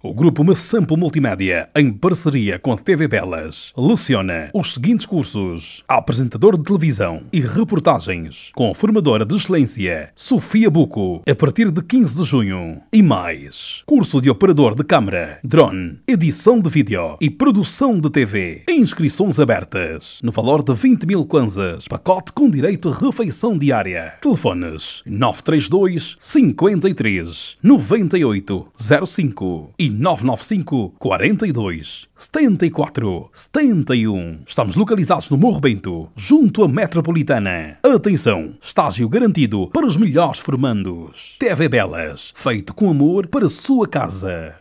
O grupo Massampo Multimédia, em parceria com a TV Belas, leciona os seguintes cursos: apresentador de televisão e reportagens, com a formadora de excelência Sofia Buco, a partir de 15 de junho. E mais: curso de operador de câmara, drone, edição de vídeo e produção de TV. Inscrições abertas no valor de 20 mil kwanzas, pacote com direito a refeição diária. Telefones 932 53 98 05 e 995 42 74 71. Estamos localizados no Morro Bento, junto à Metropolitana. Atenção, estágio garantido para os melhores formandos. TV Belas, feito com amor para a sua casa.